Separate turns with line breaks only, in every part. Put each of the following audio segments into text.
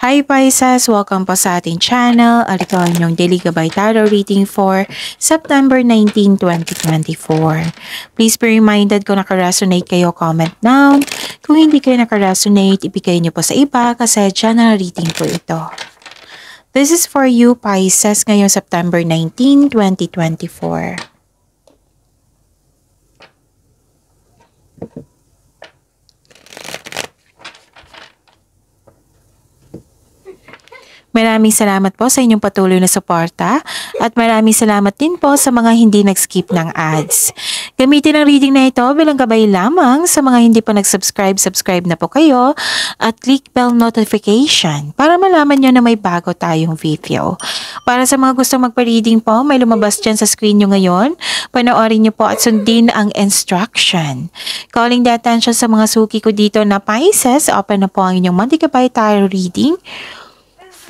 Hi Pisces! Welcome po sa ating channel. Alito ang inyong Daily Gabay Tarot Reading for September 19, 2024. Please be reminded kung nakaresonate kayo, comment down. Kung hindi kayo nakaresonate, ibigay niyo po sa iba kasi channel reading po ito. This is for you Pisces ngayong September 19, 2024. Maraming salamat po sa inyong patuloy na suporta at maraming salamat din po sa mga hindi nag-skip ng ads. Gamitin ang reading na ito bilang gabay lamang sa mga hindi pa nag-subscribe, subscribe na po kayo at click bell notification para malaman nyo na may bago tayong video. Para sa mga gusto magpa-reading po, may lumabas dyan sa screen nyo ngayon. Panoorin nyo po at sundin ang instruction. Calling the attention sa mga suki ko dito na Pisces, open na po ang inyong Monday Gabay Tarot Reading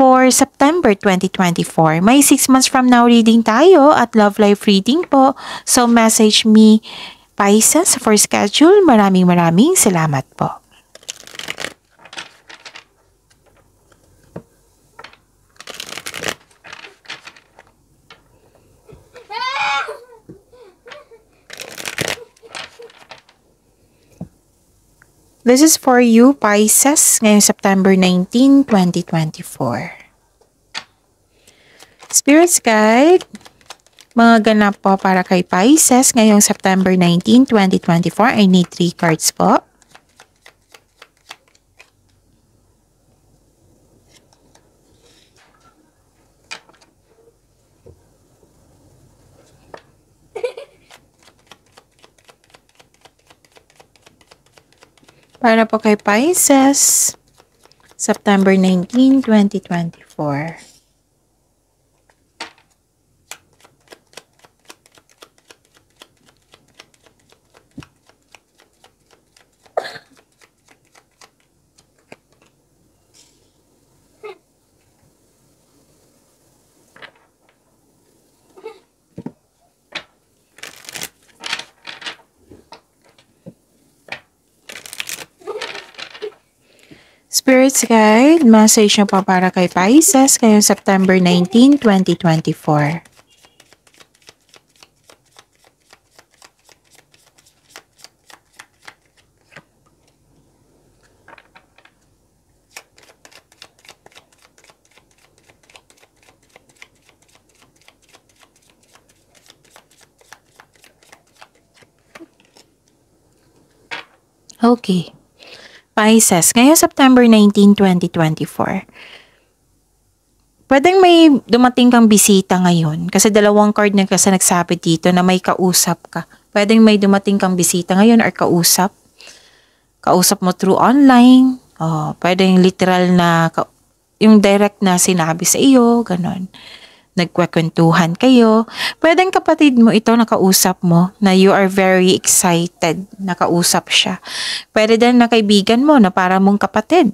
for September 2024. May 6 months from now reading tayo at love life reading po. So message me Pisces for schedule. Maraming maraming salamat po. This is for you, Pisces, ngayong September 19, 2024. Spirits Guide, mga ganap po para kay Pisces ngayong September 19, 2024 I need three cards po. para po kay Pisces, September 19, 2024. Sports Guide, message nyo po para kay Pisces ngayong September 19, 2024. Okay. Pisces, ngayon September 19, 2024. Pwedeng may dumating kang bisita ngayon kasi dalawang card na kasi nagsabi dito na may kausap ka. Pwedeng may dumating kang bisita ngayon or kausap. Kausap mo through online. Oh, pwedeng literal na yung direct na sinabi sa iyo, ganun nagkwekwentuhan kayo, pwedeng kapatid mo ito nakausap mo na you are very excited, nakausap siya. Pwede din na kaibigan mo na para mong kapatid.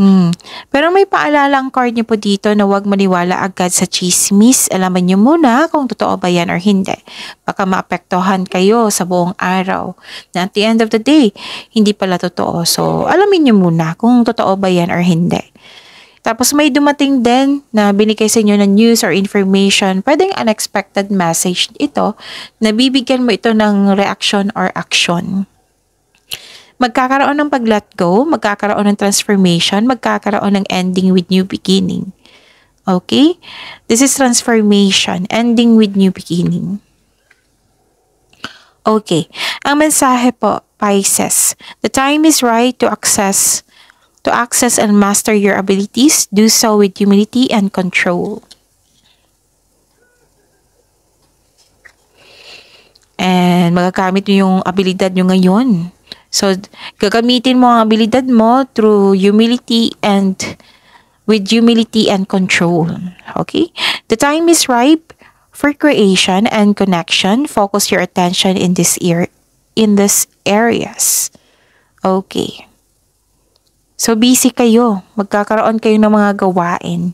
Hmm. Pero may paalala ang card niyo po dito na huwag maniwala agad sa chismis. Alaman niyo muna kung totoo ba yan or hindi. Baka maapektuhan kayo sa buong araw. Na at the end of the day, hindi pala totoo. So, alamin niyo muna kung totoo ba yan or hindi. Tapos may dumating din na binigay sa inyo na news or information, pwedeng unexpected message ito, nabibigyan mo ito ng reaction or action. Magkakaroon ng pag-let go, magkakaroon ng transformation, magkakaroon ng ending with new beginning. Okay? This is transformation, ending with new beginning. Okay. Ang mensahe po, Pisces, the time is right to access To access and master your abilities, do so with humility and control. And magagamit mo yung abilidad nyo ngayon. So, gagamitin mo ang abilidad mo through humility and with humility and control. Okay? The time is ripe for creation and connection. Focus your attention in this ear in this areas. Okay. So busy kayo, magkakaroon kayo ng mga gawain.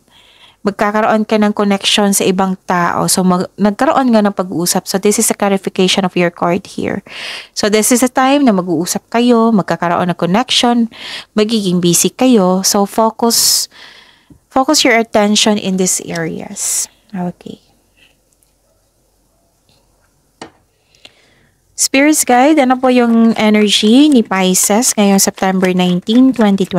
Magkakaroon ka ng connection sa ibang tao. So mag- nagkaroon nga ng pag-uusap. So this is a clarification of your card here. So this is a time na mag-uusap kayo, magkakaroon ng connection, magiging busy kayo. So focus focus your attention in these areas. Okay. Spirits Guide, ano po yung energy ni Pisces ngayong September 19, 2024?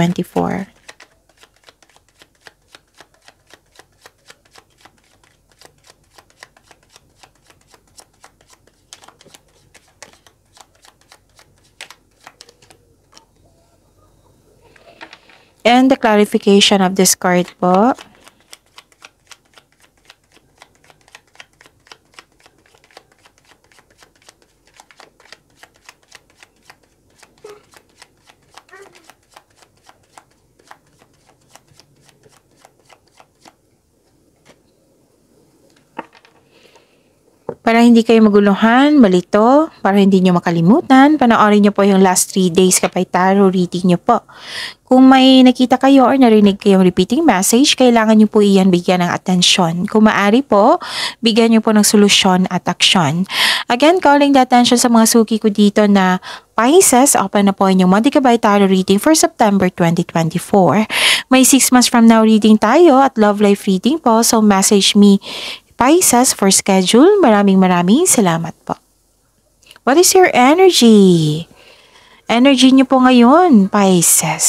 And the clarification of this card po. Para hindi kayo maguluhan, malito, para hindi nyo makalimutan, panoorin nyo po yung last 3 days kapay tarot reading nyo po. Kung may nakita kayo or narinig kayong repeating message, kailangan nyo po iyan bigyan ng atensyon. Kung maaari po, bigyan nyo po ng solusyon at aksyon. Again, calling the attention sa mga suki ko dito na Pisces, open na po inyong Monday Kabay Tarot reading for September 2024. May 6 months from now reading tayo at love life reading po, so message me Pisces for schedule. Maraming maraming salamat po. What is your energy? Energy niyo po ngayon, Pisces.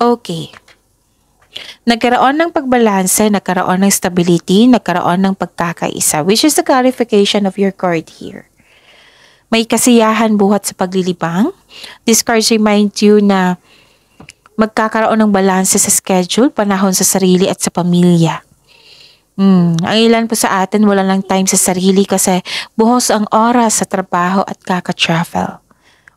Okay. Nagkaroon ng pagbalanse, nagkaroon ng stability, nagkaroon ng pagkakaisa, which is the clarification of your card here. May kasiyahan buhat sa paglilibang. This card reminds you na magkakaroon ng balanse sa schedule, panahon sa sarili at sa pamilya. Mm, ang ilan po sa atin wala lang time sa sarili kasi buhos ang oras sa trabaho at kaka-travel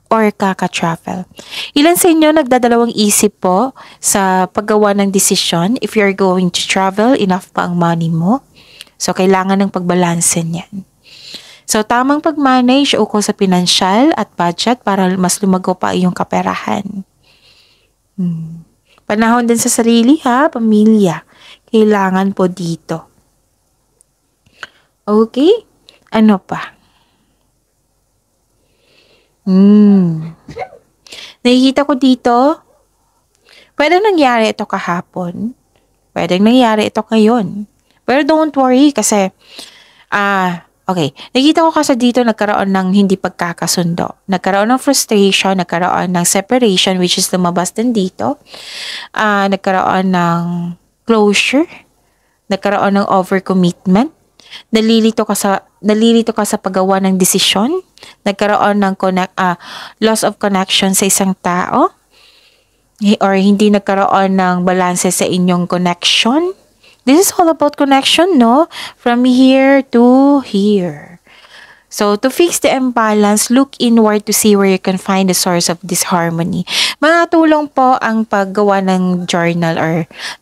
or kaka-travel. Ilan sa inyo nagdadalawang isip po sa paggawa ng desisyon if you're going to travel, enough pa ang money mo? So, kailangan ng pagbalanse niyan. So, tamang pag-manage uko sa pinansyal at budget para mas lumago pa iyong kaperahan. Hmm. Panahon din sa sarili ha, pamilya. Kailangan po dito. Okay? Ano pa? Hmm. Nakikita ko dito, pwede nangyari ito kahapon. Pwede nangyari ito ngayon. Pero don't worry kasi, ah, uh, okay. Nakikita ko kasi dito nagkaroon ng hindi pagkakasundo. Nagkaroon ng frustration, nagkaroon ng separation which is lumabas din dito. Ah, uh, nagkaroon ng closure, nagkaroon ng overcommitment, Nalilito ka sa nalilito ka sa paggawa ng desisyon? Nagkaroon ng connect, uh, ah, loss of connection sa isang tao? Or hindi nagkaroon ng balanse sa inyong connection? This is all about connection, no? From here to here. So, to fix the imbalance, look inward to see where you can find the source of disharmony. Makatulong po ang paggawa ng journal or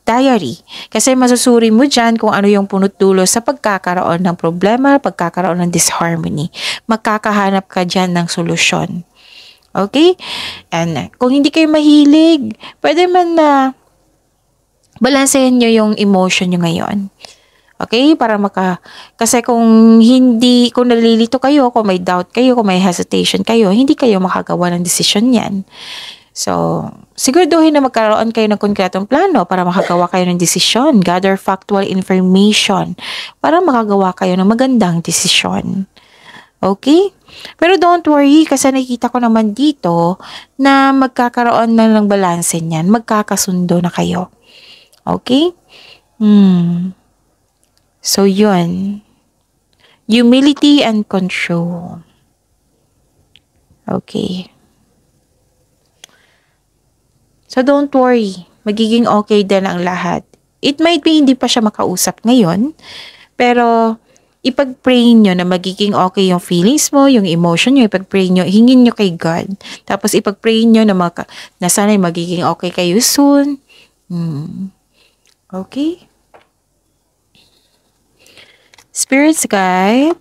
diary. Kasi masusuri mo dyan kung ano yung punot dulo sa pagkakaroon ng problema, pagkakaroon ng disharmony. Magkakahanap ka dyan ng solusyon. Okay? And kung hindi kayo mahilig, pwede man na balansehin nyo yung emotion nyo ngayon. Okay? Para maka... Kasi kung hindi, kung nalilito kayo, kung may doubt kayo, kung may hesitation kayo, hindi kayo makagawa ng decision yan. So, siguraduhin na magkaroon kayo ng konkretong plano para makagawa kayo ng desisyon. Gather factual information para makagawa kayo ng magandang desisyon. Okay? Pero don't worry kasi nakikita ko naman dito na magkakaroon na ng balanse niyan. Magkakasundo na kayo. Okay? Hmm. So, yun. Humility and control. Okay. So, don't worry. Magiging okay din ang lahat. It might be hindi pa siya makausap ngayon, pero ipag-pray nyo na magiging okay yung feelings mo, yung emotion nyo, ipag-pray nyo, hingin nyo kay God. Tapos ipag-pray nyo na, maka, na sana'y magiging okay kayo soon. Hmm. Okay? Spirits guide.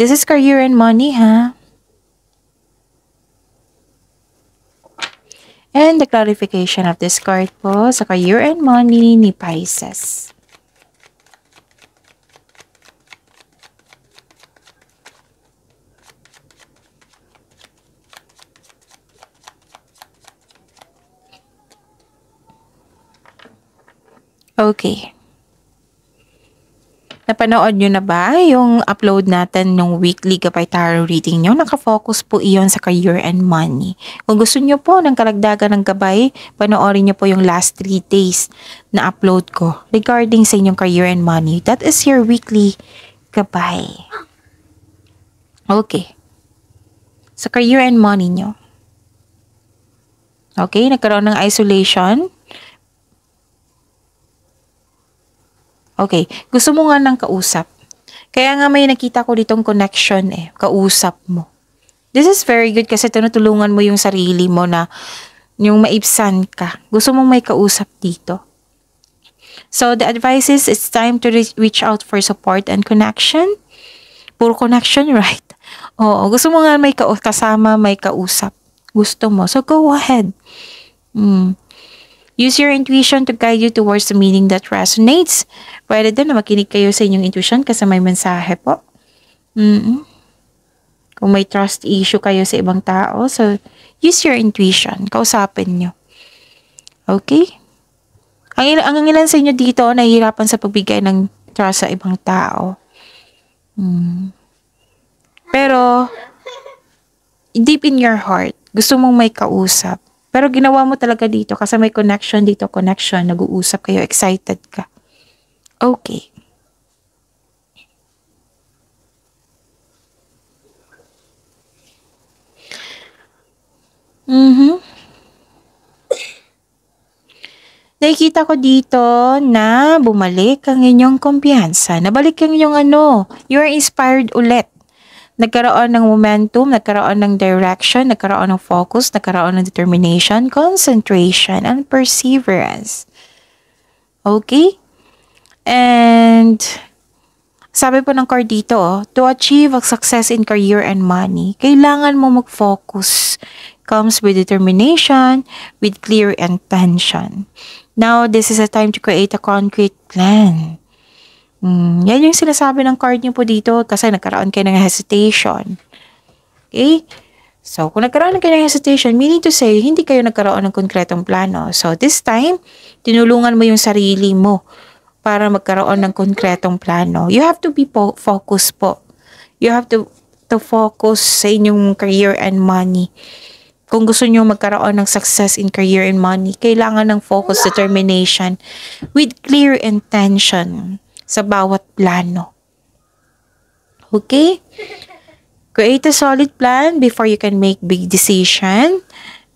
This is career and money, huh? And the clarification of this card po sa career and money ni Pisces. Okay. Napanood nyo na ba yung upload natin ng weekly Gabay Tarot reading nyo? Nakafocus po iyon sa career and money. Kung gusto nyo po ng karagdagan ng gabay, panoorin nyo po yung last 3 days na upload ko regarding sa inyong career and money. That is your weekly gabay. Okay. Sa career and money nyo. Okay, nagkaroon ng isolation. Okay, gusto mo nga ng kausap. Kaya nga may nakita ko ditong connection eh, kausap mo. This is very good kasi tinutulungan mo yung sarili mo na yung maibsan ka. Gusto mong may kausap dito. So the advice is it's time to reach out for support and connection. Puro connection, right? Oo, gusto mo nga may kasama, may kausap. Gusto mo. So go ahead. Mm. Use your intuition to guide you towards the meaning that resonates. Pwede din na makinig kayo sa inyong intuition kasi may mensahe po. Mm -mm. Kung may trust issue kayo sa ibang tao, so use your intuition. Kausapin nyo. Okay? Ang, il- ang ilan sa inyo dito nahihirapan sa pagbigay ng trust sa ibang tao. Mm. Pero, deep in your heart, gusto mong may kausap. Pero ginawa mo talaga dito kasi may connection dito, connection, nag-uusap kayo, excited ka. Okay. Mhm. hmm Nakikita ko dito na bumalik ang inyong kumpiyansa. Nabalik ang inyong ano, you're inspired ulit nagkaroon ng momentum, nagkaroon ng direction, nagkaroon ng focus, nagkaroon ng determination, concentration, and perseverance. Okay? And sabi po ng card dito, oh, to achieve a success in career and money, kailangan mo mag-focus. Comes with determination, with clear intention. Now, this is a time to create a concrete plan. Mm, yan yung sinasabi ng card niyo po dito kasi nagkaroon kayo ng hesitation. Okay? So, kung nagkaroon kayo ng hesitation, meaning to say, hindi kayo nagkaroon ng konkretong plano. So, this time, tinulungan mo yung sarili mo para magkaroon ng konkretong plano. You have to be po focused po. You have to, to focus sa inyong career and money. Kung gusto niyo magkaroon ng success in career and money, kailangan ng focus, determination, with clear intention sa bawat plano. Okay? Create a solid plan before you can make big decision.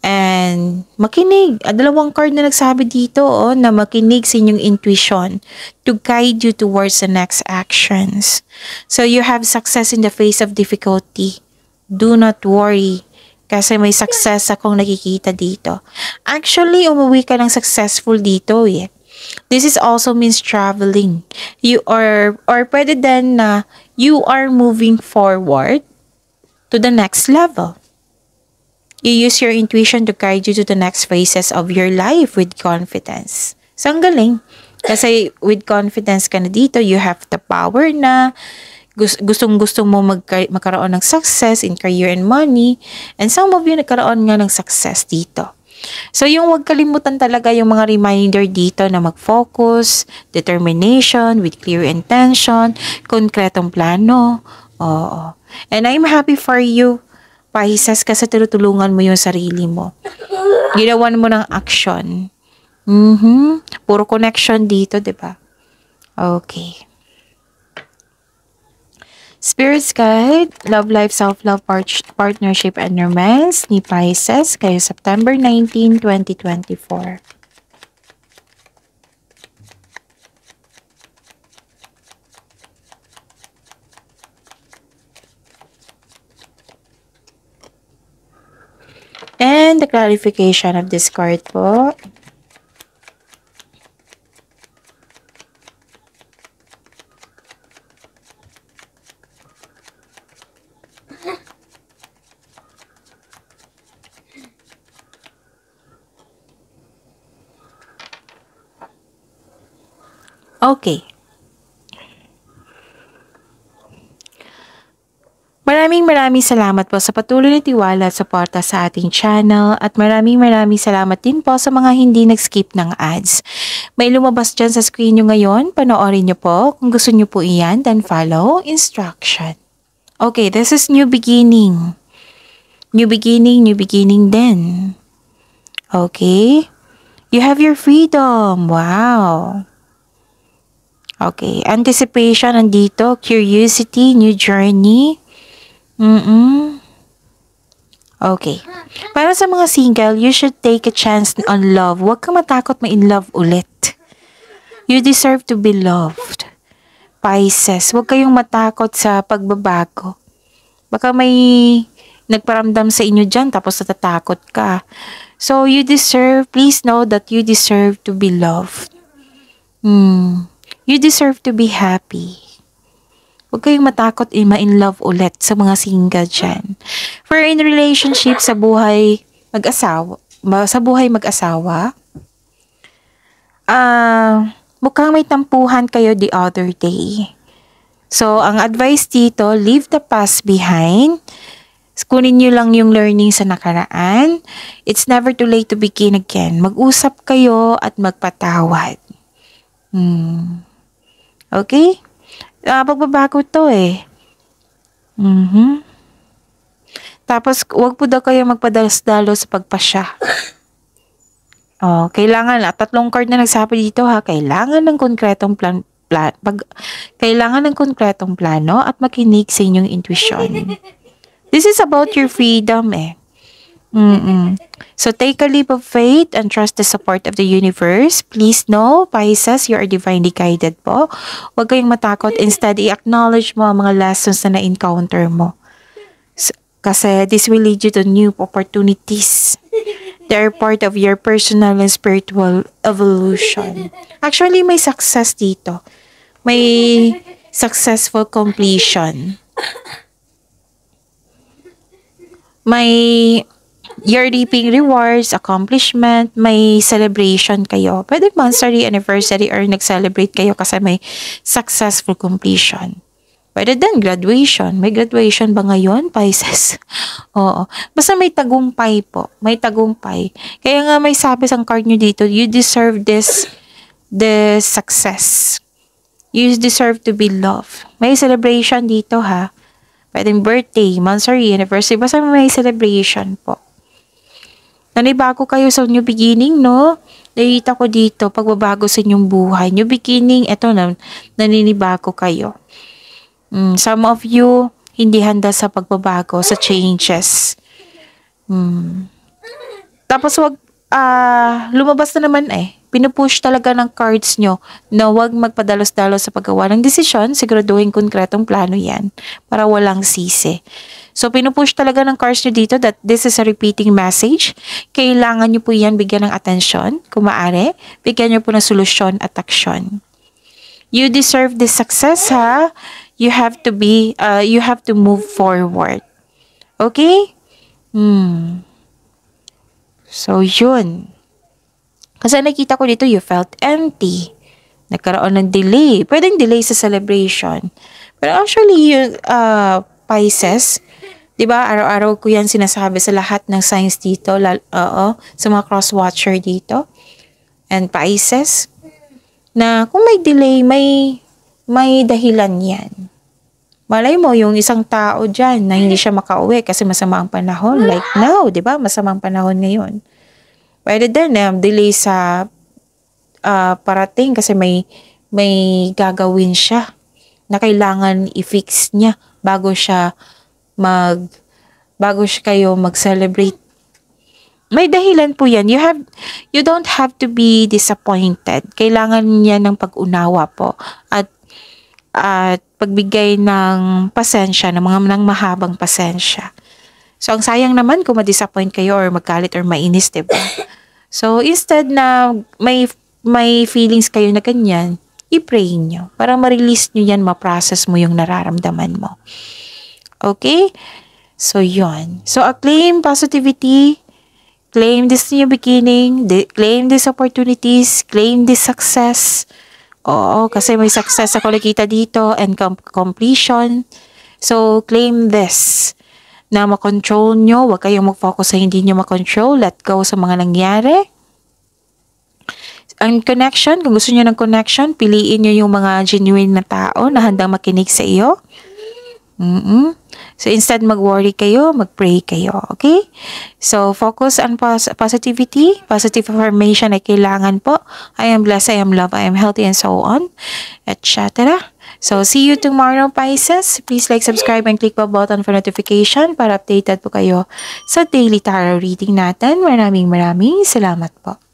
And makinig. Ah, dalawang card na nagsabi dito oh, na makinig sa inyong intuition to guide you towards the next actions. So you have success in the face of difficulty. Do not worry kasi may success akong nakikita dito. Actually, umuwi ka ng successful dito eh. This is also means traveling. You are, or pwede din na you are moving forward to the next level. You use your intuition to guide you to the next phases of your life with confidence. So, ang galing. Kasi with confidence ka na dito, you have the power na gustong-gusto mo magka- magkaroon ng success in career and money. And some of you nagkaroon nga ng success dito. So, yung huwag kalimutan talaga yung mga reminder dito na mag-focus, determination, with clear intention, konkretong plano. Oo. And I'm happy for you, Pisces, kasi tinutulungan mo yung sarili mo. Ginawan mo ng action. Mm-hmm. Puro connection dito, ba diba? Okay. Spirit's Guide, Love Life, Self-Love, Partnership, and Romance ni Pisces kayo September 19, 2024. And the clarification of this card po Okay. Maraming maraming salamat po sa patuloy na tiwala at suporta sa ating channel at maraming maraming salamat din po sa mga hindi nag-skip ng ads. May lumabas dyan sa screen nyo ngayon, panoorin nyo po. Kung gusto nyo po iyan, then follow instruction. Okay, this is new beginning. New beginning, new beginning then. Okay. You have your freedom. Wow. Okay, anticipation nandito, curiosity, new journey. Mm-mm. Okay. Para sa mga single, you should take a chance on love. Huwag kang matakot ma-in love ulit. You deserve to be loved. Pisces, huwag kayong matakot sa pagbabago. Baka may nagparamdam sa inyo dyan tapos natatakot ka. So, you deserve, please know that you deserve to be loved. Hmm. You deserve to be happy. Huwag kayong matakot ima-in eh, love ulit sa mga single dyan. For in relationship sa buhay mag-asawa, sa buhay mag-asawa, ah, uh, mukhang may tampuhan kayo the other day. So, ang advice dito, leave the past behind. Kunin nyo lang yung learning sa nakaraan. It's never too late to begin again. Mag-usap kayo at magpatawad. Hmm. Okay? Uh, pagbabago to eh. Mm -hmm. Tapos, wag po daw kayo magpadalos-dalos sa pagpasya. Oh, kailangan na tatlong card na nagsabi dito ha. Kailangan ng konkretong plan, plan pag kailangan ng konkretong plano at makinig sa inyong intuition. This is about your freedom eh. Mm-mm. So take a leap of faith and trust the support of the universe. Please know, Pisces, you are divinely guided po. Huwag kayong matakot. Instead, i-acknowledge mo ang mga lessons na na-encounter mo. So, kasi this will lead you to new opportunities. They're part of your personal and spiritual evolution. Actually, may success dito. May successful completion. May you're reaping rewards, accomplishment, may celebration kayo. Pwede monthsary, anniversary, or nag-celebrate kayo kasi may successful completion. Pwede din graduation. May graduation ba ngayon, Pisces? Oo. Basta may tagumpay po. May tagumpay. Kaya nga may sabi sa card nyo dito, you deserve this, this success. You deserve to be loved. May celebration dito ha. Pwede birthday, monthsary, anniversary. Basta may celebration po. Nanibago kayo sa new beginning, no? Nakita ko dito, pagbabago sa inyong buhay. New beginning, eto na, naninibago kayo. Mm, some of you, hindi handa sa pagbabago, sa changes. Mm. Tapos wag ah, uh, lumabas na naman eh. Pinupush talaga ng cards nyo na huwag magpadalos-dalos sa paggawa ng desisyon, siguraduhin konkretong plano yan para walang sisi. So, pinupush talaga ng cards nyo dito that this is a repeating message. Kailangan nyo po yan bigyan ng atensyon, kung maaari. Bigyan nyo po ng solusyon at aksyon. You deserve this success, ha? You have to be, uh, you have to move forward. Okay? Hmm. So, yun. Kasi nakita ko dito, you felt empty. Nagkaroon ng delay. Pwedeng delay sa celebration. Pero actually, yung uh, Pisces, di ba, araw-araw ko yan sinasabi sa lahat ng signs dito, lalo, uh, sa mga cross-watcher dito. And Pisces, na kung may delay, may, may dahilan yan. Malay mo, yung isang tao dyan na hindi siya makauwi kasi masama ang panahon. Ah. Like now, di ba? Masama ang panahon ngayon. Pwede din, um, delay sa uh, parating kasi may, may gagawin siya na kailangan i-fix niya bago siya mag bago siya kayo mag-celebrate. May dahilan po 'yan. You have you don't have to be disappointed. Kailangan niya ng pag-unawa po at at pagbigay ng pasensya, ng mga ng mahabang pasensya. So, ang sayang naman kung ma-disappoint kayo or magkalit or mainis, ba? So, instead na may, may feelings kayo na ganyan, i-pray nyo para ma-release nyo yan, ma-process mo yung nararamdaman mo. Okay? So, yon So, acclaim positivity, claim this new beginning, claim these opportunities, claim this success, Oo, kasi may success ako nakita dito and com completion. So, claim this na makontrol nyo. Huwag kayong mag-focus sa hindi nyo makontrol. Let go sa mga nangyari. Ang connection, kung gusto nyo ng connection, piliin nyo yung mga genuine na tao na handang makinig sa iyo. Mm-mm. So, instead mag-worry kayo, mag-pray kayo. Okay? So, focus on pos positivity, positive affirmation ay kailangan po. I am blessed, I am loved, I am healthy, and so on. Etc. So, see you tomorrow, Pisces. Please like, subscribe, and click the button for notification para updated po kayo sa daily tarot reading natin. Maraming maraming salamat po.